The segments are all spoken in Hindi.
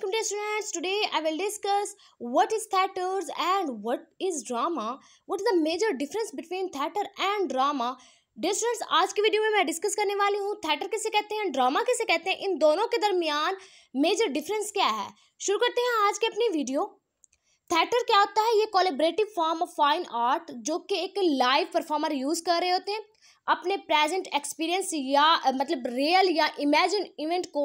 welcome dear students today i will discuss what is theaters and what is drama what is the major difference between theater and drama dear students आज की वीडियो में मैं डिस्कस करने वाली हूँ थिएटर किसे कहते हैं ड्रामा किसे कहते हैं इन दोनों के दरमियान मेजर डिफरेंस क्या है शुरू करते हैं आज की अपनी वीडियो थिएटर क्या होता है ये collaborative form of fine art जो कि एक लाइव परफॉर्मर यूज़ कर रहे होते हैं अपने प्रेजेंट एक्सपीरियंस या मतलब रियल या इमेजिन इवेंट को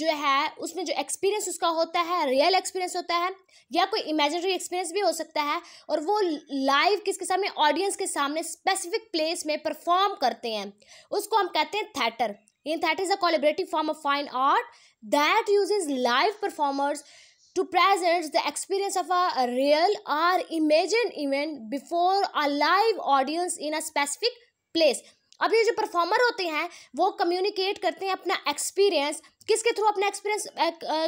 जो है उसमें जो एक्सपीरियंस उसका होता है रियल एक्सपीरियंस होता है या कोई इमेजिनरी एक्सपीरियंस भी हो सकता है और वो लाइव किसके सामने ऑडियंस के सामने स्पेसिफिक प्लेस में परफॉर्म करते हैं उसको हम कहते हैं theatre in theatre is a collaborative form of fine art that use live performers to present the experience of a real or imagined event before a live audience in a specific place अब ये जो परफॉर्मर होते हैं वो कम्युनिकेट करते हैं अपना एक्सपीरियंस किसके थ्रू अपना एक्सपीरियंस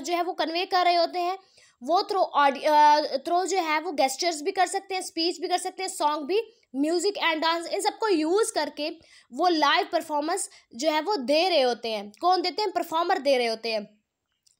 जो है वो कन्वे कर रहे होते हैं वो थ्रू ऑडियो थ्रू जो है वो गेस्टर्स भी कर सकते हैं स्पीच भी कर सकते हैं सॉन्ग भी म्यूजिक एंड डांस इन सबको यूज़ करके वो लाइव परफॉर्मेंस जो है वो दे रहे होते हैं कौन देते हैं परफॉर्मर दे रहे होते हैं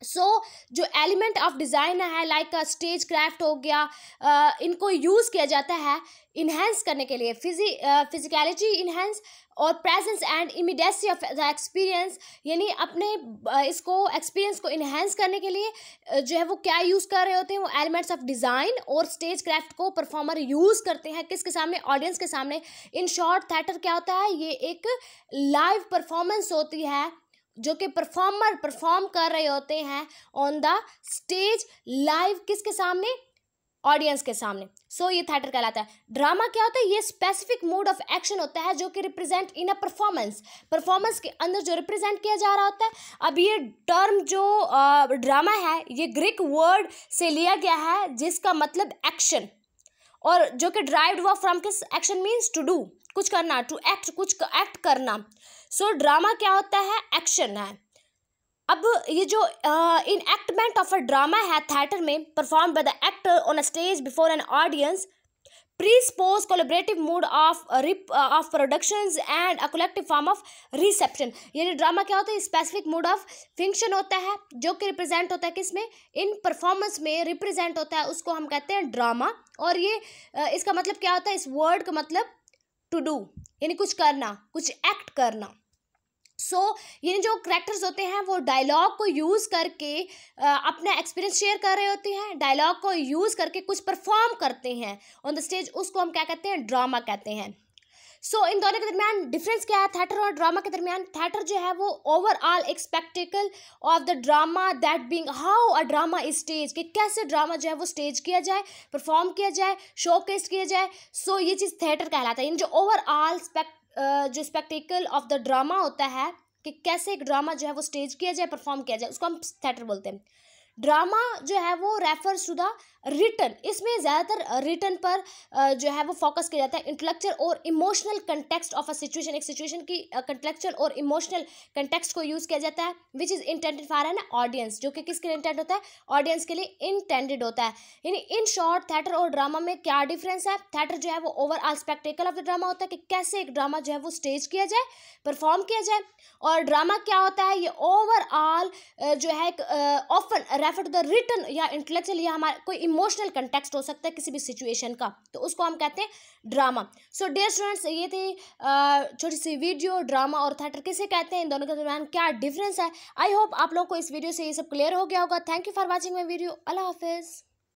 सो so, जो एलिमेंट ऑफ डिज़ाइन है लाइक स्टेज क्राफ्ट हो गया आ, इनको यूज़ किया जाता है इन्हेंस करने के लिए फिजी फिजिकलिटी इन्हेंस और presence and immediacy of the experience यानी अपने इसको एक्सपीरियंस को इन्हेंस करने के लिए जो है वो क्या यूज़ कर रहे होते हैं वो एलिमेंट्स ऑफ डिज़ाइन और स्टेज क्राफ्ट को परफॉर्मर यूज़ करते हैं किसके सामने ऑडियंस के सामने इन शॉर्ट थिएटर क्या होता है ये एक लाइव परफॉर्मेंस होती है जो कि परफॉर्मर परफॉर्म कर रहे होते हैं ऑन द स्टेज लाइव किसके सामने ऑडियंस के सामने सो so, ये थिएटर कहलाता है ड्रामा क्या होता है ये स्पेसिफिक मोड ऑफ एक्शन होता है जो कि represent in a performance performance के अंदर जो रिप्रेजेंट किया जा रहा होता है अब ये टर्म जो ड्रामा है ये ग्रीक वर्ड से लिया गया है जिसका मतलब एक्शन और जो कि ड्राइव हुआ फ्रॉम किस एक्शन मीन्स टू डू कुछ करना टू एक्ट कुछ एक्ट करना सो so, ड्रामा क्या होता है एक्शन है अब ये जो in enactment of a drama है थिएटर में perform by the actor on a stage before an audience presuppose collaborative mode of rip of production and a collective form of reception यानी ड्रामा क्या होता है स्पेसिफिक मूड ऑफ फंक्शन होता है जो कि रिप्रेजेंट होता है किसमें इन परफॉर्मेंस में रिप्रेजेंट होता है उसको हम कहते हैं ड्रामा और ये इसका मतलब क्या होता है इस वर्ड का मतलब टू डू यानी कुछ करना कुछ एक्ट करना सो so, ये जो करेक्टर्स होते हैं वो डायलॉग को यूज़ करके आ, अपना एक्सपीरियंस शेयर कर रहे होते हैं डायलॉग को यूज़ करके कुछ परफॉर्म करते हैं ऑन द स्टेज उसको हम क्या कहते हैं ड्रामा कहते हैं सो so, इन दोनों के दरमियान डिफरेंस क्या है थिएटर और ड्रामा के दरमियान थिएटर जो है वो ओवरऑल एक spectacle of the drama that being how a drama is stage कि कैसे ड्रामा जो है वो स्टेज किया जाए परफॉर्म किया जाए शो केस किया जाए सो so, ये चीज़ थिएटर कहलाता है इन जो ओवरऑल जो स्पेक्टिकल ऑफ द ड्रामा होता है कि कैसे एक ड्रामा जो है वो स्टेज किया जाए परफॉर्म किया जाए उसको हम थिएटर बोलते हैं ड्रामा जो है वो रेफर्स टू द रिटर्न इसमें ज़्यादातर रिटर्न पर जो है वो फोकस किया जाता है इंटेलेक्चुअल और emotional context of a situation एक सिचुएशन की कंटेक्चुअल और इमोशनल कंटेक्स्ट को यूज़ किया जाता है which is intended for an audience जो कि किसके लिए इंटेंड होता है ऑडियंस के लिए इंटेंडेड होता है यानी इन शॉर्ट थिएटर और ड्रामा में क्या डिफरेंस है थिएटर जो है वो overall spectacle of the drama होता है कि कैसे एक ड्रामा जो है वो स्टेज किया जाए परफॉर्म किया जाए और ड्रामा क्या होता है ये ओवरऑल जो है often refer to the return या इंटेलेक्चुअल या हमारा कोई इमोशनल कंटेक्सट हो सकता है किसी भी सिचुएशन का तो उसको हम कहते हैं ड्रामा सो डियर स्टूडेंट्स ये थी छोटी सी वीडियो ड्रामा और थिएटर किसे कहते हैं इन दोनों के दरमियान क्या डिफरेंस है आई होप आप लोगों को इस वीडियो से ये सब क्लियर हो गया होगा thank you for watching my video अल्लाह हाफिज़